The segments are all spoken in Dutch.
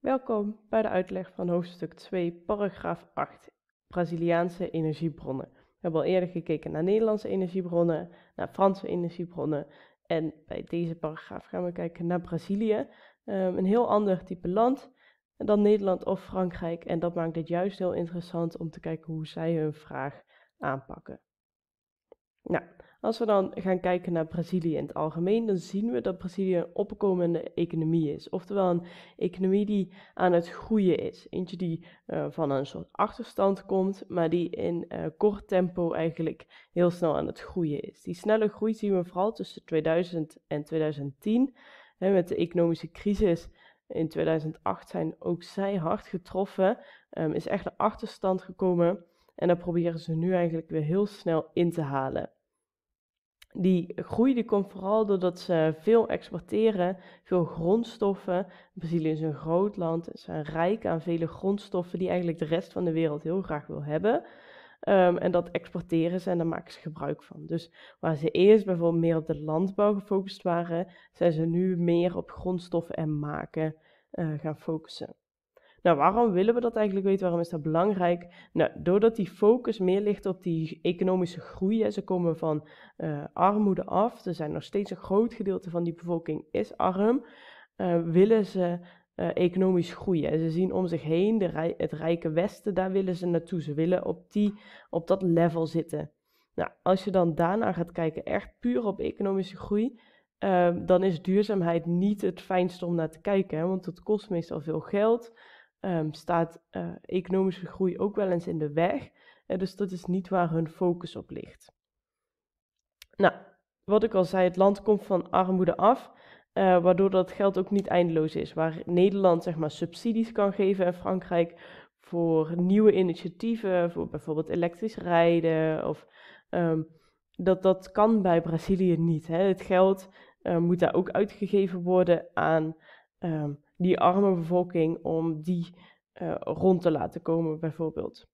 Welkom bij de uitleg van hoofdstuk 2, paragraaf 8, Braziliaanse energiebronnen. We hebben al eerder gekeken naar Nederlandse energiebronnen, naar Franse energiebronnen. En bij deze paragraaf gaan we kijken naar Brazilië, ehm, een heel ander type land dan Nederland of Frankrijk. En dat maakt het juist heel interessant om te kijken hoe zij hun vraag aanpakken. Nou, als we dan gaan kijken naar Brazilië in het algemeen, dan zien we dat Brazilië een opkomende economie is. Oftewel een economie die aan het groeien is. Eentje die eh, van een soort achterstand komt, maar die in eh, kort tempo eigenlijk heel snel aan het groeien is. Die snelle groei zien we vooral tussen 2000 en 2010. Hè, met de economische crisis in 2008 zijn ook zij hard getroffen. Ehm, is echt een achterstand gekomen. En dat proberen ze nu eigenlijk weer heel snel in te halen. Die groei die komt vooral doordat ze veel exporteren, veel grondstoffen. Brazilië is een groot land, ze zijn rijk aan vele grondstoffen die eigenlijk de rest van de wereld heel graag wil hebben. Ehm, en dat exporteren ze en daar maken ze gebruik van. Dus waar ze eerst bijvoorbeeld meer op de landbouw gefocust waren, zijn ze nu meer op grondstoffen en maken eh, gaan focussen. Nou, waarom willen we dat eigenlijk weten? Waarom is dat belangrijk? Nou, doordat die focus meer ligt op die economische groei. Hè, ze komen van eh, armoede af. Er zijn nog steeds een groot gedeelte van die bevolking is arm. Uh, willen ze eh, economisch groeien. ze zien om zich heen de rij, het rijke Westen, daar willen ze naartoe. Ze willen op, die, op dat level zitten. Nou, als je dan daarna gaat kijken, echt puur op economische groei, dan is duurzaamheid niet het fijnste om naar te kijken. Hè? Want het kost meestal veel geld. Ehm, staat eh, economische groei ook wel eens in de weg. dus dat is niet waar hun focus op ligt. Nou, wat ik al zei, het land komt van armoede af, eh, waardoor dat geld ook niet eindeloos is. Waar Nederland zeg maar subsidies kan geven en Frankrijk voor nieuwe initiatieven, voor bijvoorbeeld elektrisch rijden of ehm, dat dat kan bij Brazilië niet. Hè. Het geld eh, moet daar ook uitgegeven worden aan ehm, die arme bevolking, om die eh, rond te laten komen, bijvoorbeeld.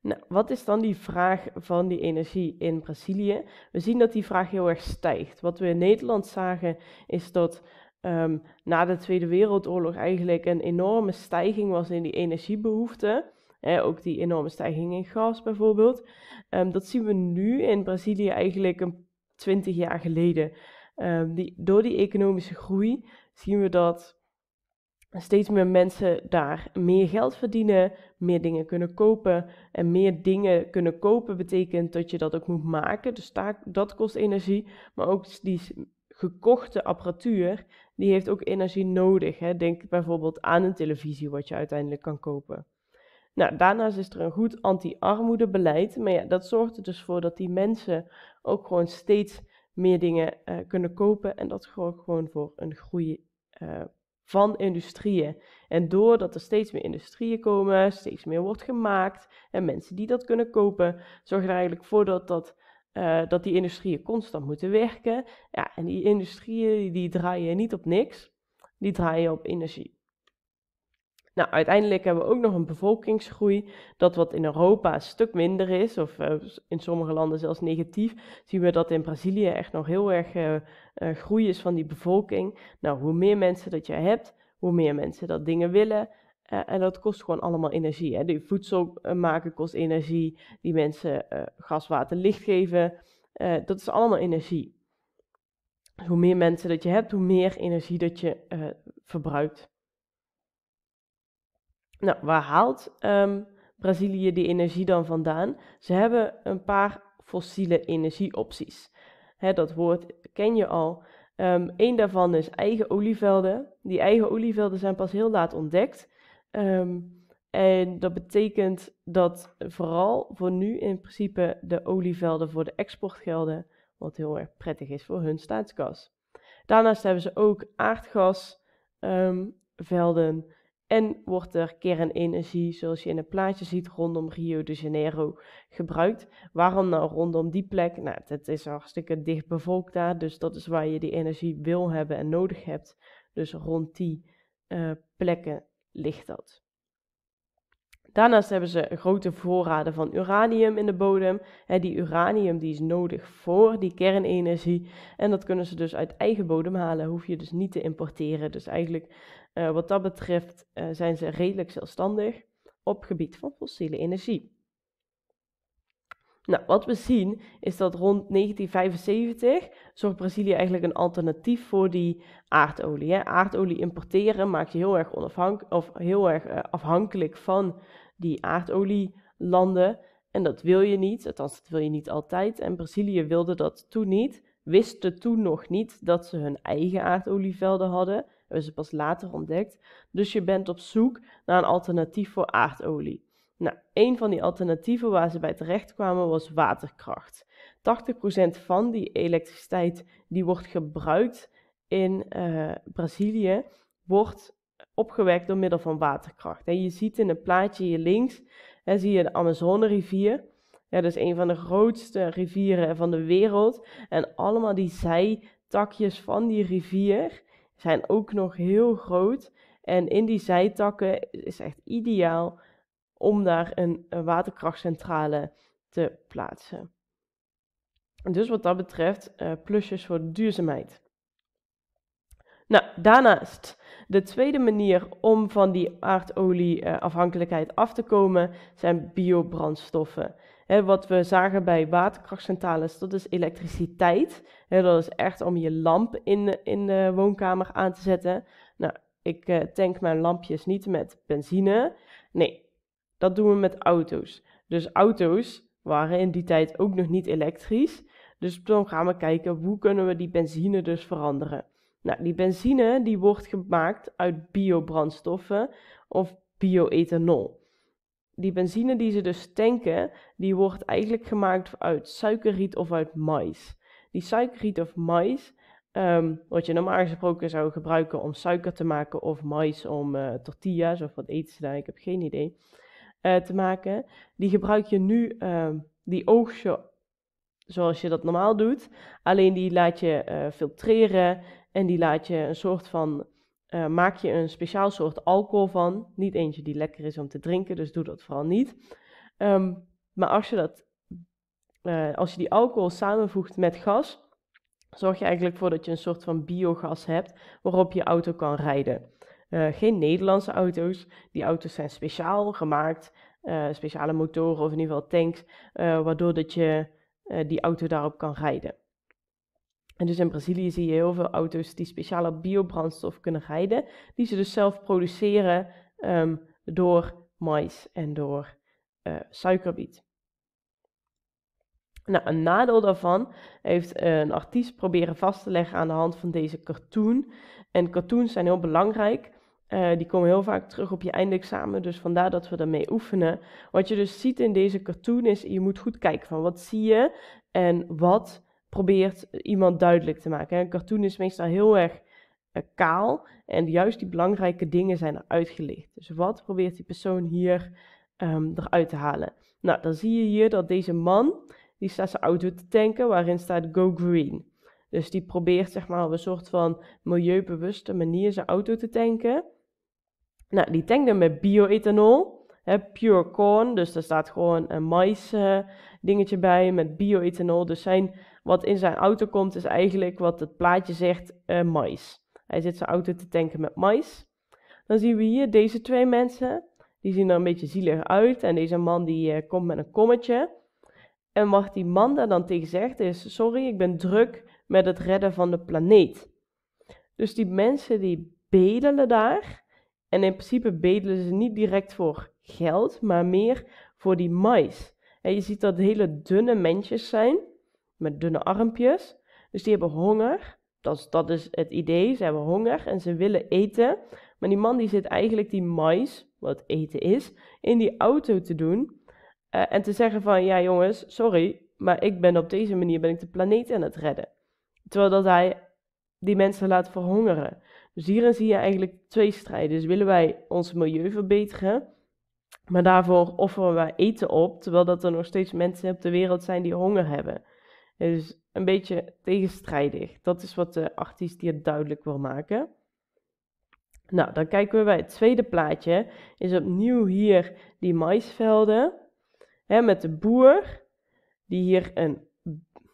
Nou, wat is dan die vraag van die energie in Brazilië? We zien dat die vraag heel erg stijgt. Wat we in Nederland zagen is dat ehm, na de Tweede Wereldoorlog eigenlijk een enorme stijging was in die energiebehoeften. ook die enorme stijging in gas bijvoorbeeld. Ehm, dat zien we nu in Brazilië eigenlijk een 20 jaar geleden. Ehm, die, door die economische groei zien we dat steeds meer mensen daar meer geld verdienen, meer dingen kunnen kopen. En meer dingen kunnen kopen betekent dat je dat ook moet maken. Dus dat kost energie. Maar ook die gekochte apparatuur, die heeft ook energie nodig. Hè. Denk bijvoorbeeld aan een televisie wat je uiteindelijk kan kopen. Nou, daarnaast is er een goed anti-armoedebeleid. Maar ja, dat zorgt er dus voor dat die mensen ook gewoon steeds meer dingen eh, kunnen kopen en dat zorgt gewoon voor een groei eh, van industrieën. En doordat er steeds meer industrieën komen, steeds meer wordt gemaakt en mensen die dat kunnen kopen, zorgen er eigenlijk voor dat, dat, eh, dat die industrieën constant moeten werken. Ja, en die industrieën die draaien niet op niks, die draaien op energie. Nou, uiteindelijk hebben we ook nog een bevolkingsgroei. Dat wat in Europa een stuk minder is, of eh, in sommige landen zelfs negatief, zien we dat in Brazilië echt nog heel erg eh, eh, groei is van die bevolking. Nou, hoe meer mensen dat je hebt, hoe meer mensen dat dingen willen. en dat kost gewoon allemaal energie. Hè? Die voedsel maken kost energie. Die mensen gas, water, licht geven. dat is allemaal energie. Dus hoe meer mensen dat je hebt, hoe meer energie dat je verbruikt. Nou, waar haalt ehm, Brazilië die energie dan vandaan? Ze hebben een paar fossiele energieopties. Hè, dat woord ken je al. Um, ehm, Eén daarvan is eigen olievelden. Die eigen olievelden zijn pas heel laat ontdekt. Ehm, en dat betekent dat vooral voor nu in principe de olievelden voor de export gelden, wat heel erg prettig is voor hun staatskas. Daarnaast hebben ze ook aardgasvelden, en wordt er kernenergie, zoals je in het plaatje ziet, rondom Rio de Janeiro gebruikt. Waarom nou rondom die plek? Nou, het is hartstikke dicht bevolkt daar, dus dat is waar je die energie wil hebben en nodig hebt. Dus rond die eh, plekken ligt dat. Daarnaast hebben ze grote voorraden van uranium in de bodem. die uranium die is nodig voor die kernenergie. En dat kunnen ze dus uit eigen bodem halen, hoef je dus niet te importeren. Dus eigenlijk eh, wat dat betreft eh, zijn ze redelijk zelfstandig op gebied van fossiele energie. Nou, wat we zien is dat rond 1975 zorgt Brazilië eigenlijk een alternatief voor die aardolie. Hè. Aardolie importeren maakt je heel erg, onafhankelijk of heel erg eh, afhankelijk van die aardolie landen. En dat wil je niet, althans dat wil je niet altijd. En Brazilië wilde dat toen niet, wisten toen nog niet dat ze hun eigen aardolievelden hadden. Dat hebben ze pas later ontdekt. Dus je bent op zoek naar een alternatief voor aardolie. Nou, een van die alternatieven waar ze bij terecht kwamen was waterkracht. 80% van die elektriciteit die wordt gebruikt in eh, Brazilië, wordt opgewekt door middel van waterkracht. En je ziet in het plaatje hier links, en zie je de rivier. Ja, dat is een van de grootste rivieren van de wereld. En allemaal die zijtakjes van die rivier zijn ook nog heel groot. En in die zijtakken is echt ideaal om daar een, waterkrachtcentrale te plaatsen. Dus wat dat betreft, eh, plusjes voor duurzaamheid. Nou, daarnaast de tweede manier om van die aardolieafhankelijkheid eh, af te komen zijn biobrandstoffen. wat we zagen bij waterkrachtcentrales, dat is elektriciteit. dat is echt om je lamp in, in de woonkamer aan te zetten. Nou, ik eh, tank mijn lampjes niet met benzine. Nee, dat doen we met auto's. Dus auto's waren in die tijd ook nog niet elektrisch. Dus dan gaan we kijken hoe kunnen we die benzine dus veranderen. Nou, die benzine die wordt gemaakt uit biobrandstoffen of bioethanol. Die benzine die ze dus tanken, die wordt eigenlijk gemaakt uit suikerriet of uit maïs. Die suikerriet of maïs, ehm, wat je normaal gesproken zou gebruiken om suiker te maken of maïs om eh, tortillas of wat eten ze daar, ik heb geen idee, eh, te maken. Die gebruik je nu, ehm, die oogst zoals je dat normaal doet. Alleen die laat je eh, filtreren en die laat je een soort van, eh, maak je een speciaal soort alcohol van. Niet eentje die lekker is om te drinken, dus doe dat vooral niet. Ehm, maar als je, dat, eh, als je die alcohol samenvoegt met gas, zorg je eigenlijk voor dat je een soort van biogas hebt waarop je auto kan rijden. Eh, geen Nederlandse auto's. Die auto's zijn speciaal gemaakt. speciale motoren of in ieder geval tanks. waardoor dat je die auto daarop kan rijden. En dus in Brazilië zie je heel veel auto's die speciale biobrandstof kunnen rijden, die ze dus zelf produceren ehm, door mais en door uh, suikerbiet. Nou, een nadeel daarvan heeft eh, een artiest proberen vast te leggen aan de hand van deze cartoon. En cartoons zijn heel belangrijk. Eh, die komen heel vaak terug op je eindexamen, dus vandaar dat we daarmee oefenen. Wat je dus ziet in deze cartoon is, je moet goed kijken van wat zie je en wat probeert iemand duidelijk te maken. Een cartoon is meestal heel erg eh, kaal en juist die belangrijke dingen zijn er uitgelicht. Dus wat probeert die persoon hier um, eruit te halen? Nou, dan zie je hier dat deze man, die staat zijn auto te tanken waarin staat Go Green. Dus die probeert zeg maar op een soort van milieubewuste manier zijn auto te tanken. Nou, die tankt hem met bioethanol, pure corn, dus daar staat gewoon een mais... Eh, dingetje bij met bioethanol. Dus zijn, wat in zijn auto komt is eigenlijk wat het plaatje zegt, uh, mais. Hij zit zijn auto te tanken met mais. Dan zien we hier deze twee mensen. Die zien er een beetje zielig uit. En deze man die eh, komt met een kommetje. En wat die man daar dan tegen zegt is: Sorry, ik ben druk met het redden van de planeet. Dus die mensen die bedelen daar. En in principe bedelen ze niet direct voor geld, maar meer voor die mais. En je ziet dat hele dunne mensjes zijn, met dunne armpjes. Dus die hebben honger. Dat is, dat is het idee. Ze hebben honger en ze willen eten. Maar die man die zit eigenlijk die mais, wat eten is, in die auto te doen. Eh, en te zeggen van, ja jongens, sorry, maar ik ben op deze manier ben ik de planeet aan het redden. Terwijl dat hij die mensen laat verhongeren. Dus hierin zie je eigenlijk twee strijden. Dus willen wij ons milieu verbeteren, maar daarvoor offeren we eten op, terwijl dat er nog steeds mensen op de wereld zijn die honger hebben. Dus een beetje tegenstrijdig. Dat is wat de artiest hier duidelijk wil maken. Nou, dan kijken we bij het tweede plaatje. Is opnieuw hier die maisvelden, Hè, met de boer, die hier een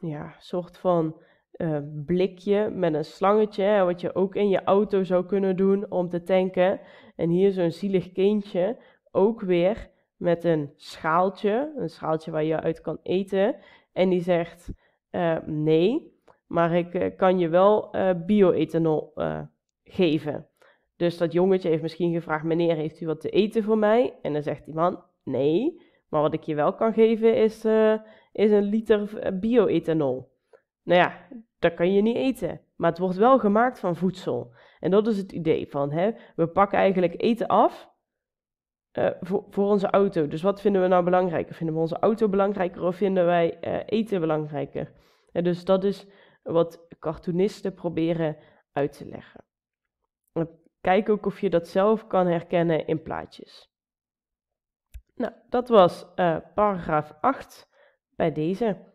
ja, soort van eh, blikje met een slangetje, hè, wat je ook in je auto zou kunnen doen om te tanken. En hier zo'n zielig kindje, ook weer met een schaaltje, een schaaltje waar je uit kan eten. En die zegt eh, nee, maar ik eh, kan je wel uh, bioethanol geven. Dus dat jongetje heeft misschien gevraagd, meneer, heeft u wat te eten voor mij? En dan zegt die man, nee, maar wat ik je wel kan geven is, is een liter bioethanol. Nou ja, dat kan je niet eten. Maar het wordt wel gemaakt van voedsel. En dat is het idee van, hè, we pakken eigenlijk eten af eh, voor, onze auto. Dus wat vinden we nou belangrijker? Vinden we onze auto belangrijker of vinden wij eh, eten belangrijker? En eh, dus dat is wat cartoonisten proberen uit te leggen. Kijk ook of je dat zelf kan herkennen in plaatjes. Nou, dat was paragraaf 8 bij deze.